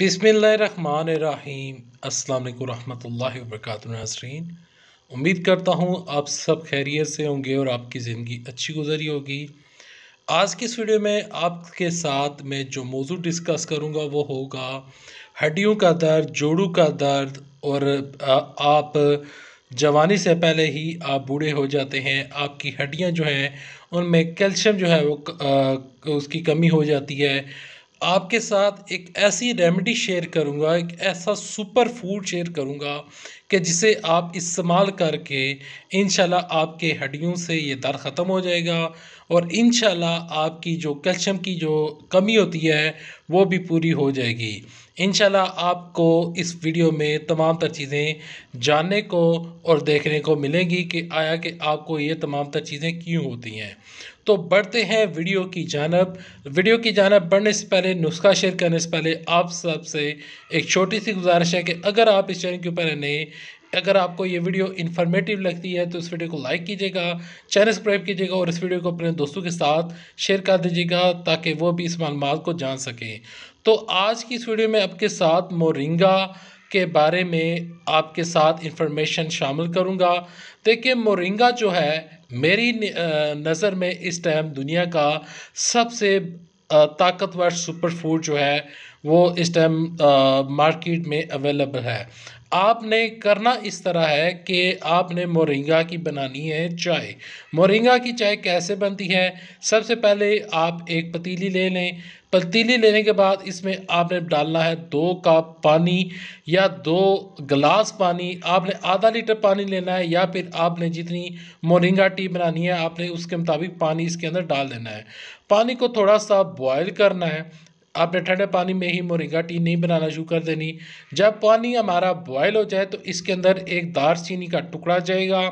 बिसमीम अल्लाम रहमतुल्लाहि वरकत नाजरीन उम्मीद करता हूँ आप सब खैरियत से होंगे और आपकी ज़िंदगी अच्छी गुजरी होगी आज की इस वीडियो में आपके साथ मैं जो मौजू डिस्कस करूँगा वो होगा हड्डियों का दर्द जोड़ों का दर्द और आप जवानी से पहले ही आप बूढ़े हो जाते हैं आपकी हड्डियाँ जो हैं उनमें कैल्शियम जो है वो उसकी कमी हो जाती है आपके साथ एक ऐसी रेमेडी शेयर करूँगा एक ऐसा सुपर फूड शेयर करूँगा कि जिसे आप इस्तेमाल करके इन आपके हड्डियों से ये दर्द ख़त्म हो जाएगा और इन आपकी जो कैल्शियम की जो कमी होती है वो भी पूरी हो जाएगी इन आपको इस वीडियो में तमाम तर चीज़ें जानने को और देखने को मिलेंगी कि आया कि आपको ये तमाम तर चीज़ें क्यों होती हैं तो बढ़ते हैं वीडियो की जानब वीडियो की जानब बढ़ने से पहले नुस्खा शेयर करने से पहले आप सबसे एक छोटी सी गुजारिश है कि अगर आप इस चैनल के ऊपर नए अगर आपको ये वीडियो इन्फॉर्मेटिव लगती है तो इस वीडियो को लाइक कीजिएगा चैनल सब्सक्राइब कीजिएगा और इस वीडियो को अपने दोस्तों के साथ शेयर कर दीजिएगा ताकि वो भी इस मालूम को जान सकें तो आज की इस वीडियो में आपके साथ मोरिंगा के बारे में आपके साथ इंफॉर्मेशन शामिल करूंगा देखिए मोरिंगा जो है मेरी नज़र में इस टाइम दुनिया का सबसे ताकतवर सुपर फूड जो है वो इस टाइम मार्केट में अवेलेबल है आपने करना इस तरह है कि आपने मोरिंगा की बनानी है चाय मोरिंगा की चाय कैसे बनती है सबसे पहले आप एक पतीली ले लें पतीली लेने के बाद इसमें आपने डालना है दो कप पानी या दो गिलास पानी आपने आधा लीटर पानी लेना है या फिर आपने जितनी मोरिंगा टी बनानी है आपने उसके मुताबिक पानी इसके अंदर डाल देना है पानी को थोड़ा सा बॉयल करना है आपने ठंडे पानी में ही मोरिंगा टी नहीं बनाना शुरू कर देनी जब पानी हमारा बॉयल हो जाए तो इसके अंदर एक चीनी का टुकड़ा जाएगा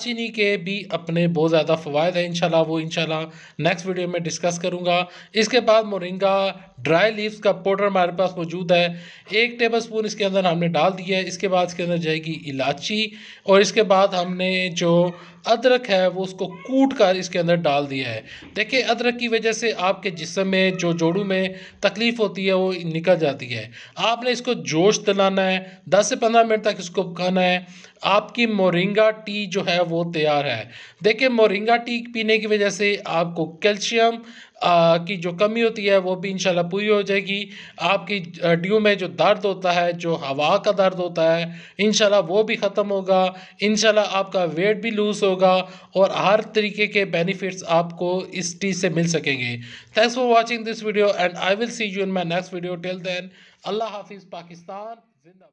चीनी के भी अपने बहुत ज़्यादा फ़वाद हैं इनशाला वो इनशाला नेक्स्ट वीडियो में डिस्कस करूँगा इसके बाद मोरिंगा ड्राई लीव्स का पाउडर हमारे पास मौजूद है एक टेबल स्पून इसके अंदर हमने डाल दिया है इसके बाद इसके अंदर जाएगी इलायची और इसके बाद हमने जो अदरक है वो उसको कूट कर इसके अंदर डाल दिया है देखिए अदरक की वजह से आपके जिसम में जो जोड़ू में में तकलीफ़ होती है वो निकल जाती है आपने इसको जोश दिलाना है 10 से 15 मिनट तक इसको पकाना है आपकी मोरिंगा टी जो है वो तैयार है देखिए मोरिंगा टी पीने की वजह से आपको कैल्शियम की जो कमी होती है वो भी इंशाल्लाह पूरी हो जाएगी आपकी ड्यू में जो दर्द होता है जो हवा का दर्द होता है इंशाल्लाह वो भी ख़त्म होगा इंशाल्लाह आपका वेट भी लूज़ होगा और हर तरीके के बेनिफिट्स आपको इस टी से मिल सकेंगे thanks for watching this video and I will see you in my next video till then अल्लाह हाफिज़ पाकिस्तान जिंदाबाद